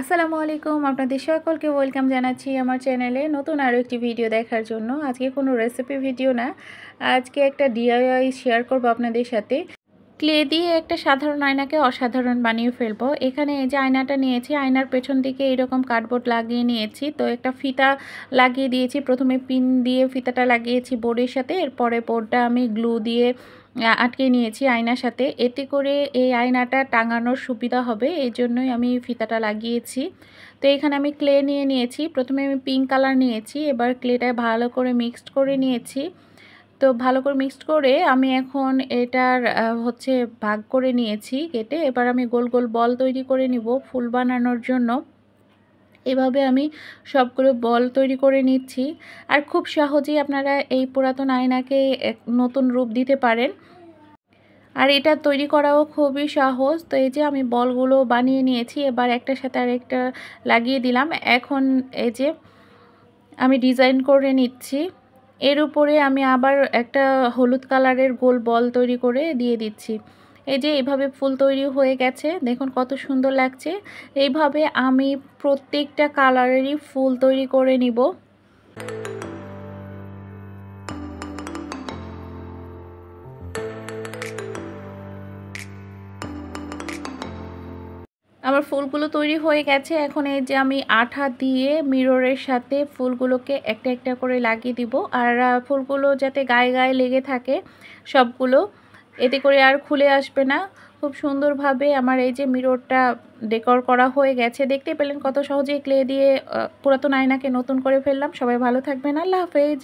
আসসালামু আলাইকুম আপনাদের সকলকে ওয়েলকাম জানাচ্ছি আমার চ্যানেলে নতুন আরও একটি ভিডিও দেখার জন্য আজকে কোনো রেসিপি ভিডিও না আজকে একটা ডিআইআই শেয়ার করব আপনাদের সাথে ক্লে দিয়ে একটা সাধারণ আয়নাকে অসাধারণ বানিয়ে ফেলবো এখানে এই যে আয়নাটা নিয়েছি আয়নার পেছন দিকে এরকম কার্ডবোর্ড লাগিয়ে নিয়েছি তো একটা ফিতা লাগিয়ে দিয়েছি প্রথমে পিন দিয়ে ফিতাটা লাগিয়েছি বোর্ডের সাথে এরপরে বোর্ডটা আমি গ্লু দিয়ে আটকে নিয়েছি আয়নার সাথে এতে করে এই আয়নাটা টাঙানোর সুবিধা হবে এই জন্যই আমি ফিতাটা লাগিয়েছি তো এখানে আমি ক্লে নিয়ে নিয়েছি প্রথমে আমি পিঙ্ক কালার নিয়েছি এবার ক্লেটা ভালো করে মিক্সড করে নিয়েছি তো ভালো করে মিক্সড করে আমি এখন এটার হচ্ছে ভাগ করে নিয়েছি কেটে এবার আমি গোল গোল বল তৈরি করে নিব ফুল বানানোর জন্য এভাবে আমি সবগুলো বল তৈরি করে নিচ্ছি আর খুব সহজেই আপনারা এই পুরাতন আয়নাকে নতুন রূপ দিতে পারেন আর এটা তৈরি করাও খুবই সহজ তো এই যে আমি বলগুলো বানিয়ে নিয়েছি এবার একটা সাথে একটা লাগিয়ে দিলাম এখন এই যে আমি ডিজাইন করে নিচ্ছি এর উপরে আমি আবার একটা হলুদ কালারের গোল বল তৈরি করে দিয়ে দিচ্ছি এই যে এভাবে ফুল তৈরি হয়ে গেছে দেখুন কত সুন্দর লাগছে এইভাবে আমি প্রত্যেকটা কালারেরই ফুল তৈরি করে নিব আমার ফুলগুলো তৈরি হয়ে গেছে এখন এই যে আমি আঠা দিয়ে মিররের সাথে ফুলগুলোকে একটা একটা করে লাগিয়ে দিব আর ফুলগুলো যাতে গায়ে গায়ে লেগে থাকে সবগুলো এতে করে আর খুলে আসবে না খুব সুন্দরভাবে আমার এই যে মিররটা ডেকর করা হয়ে গেছে দেখতে পেলেন কত সহজেই ক্লে দিয়ে পুরাতন আয়নাকে নতুন করে ফেললাম সবাই ভালো থাকবেন আল্লাহ হাফেজ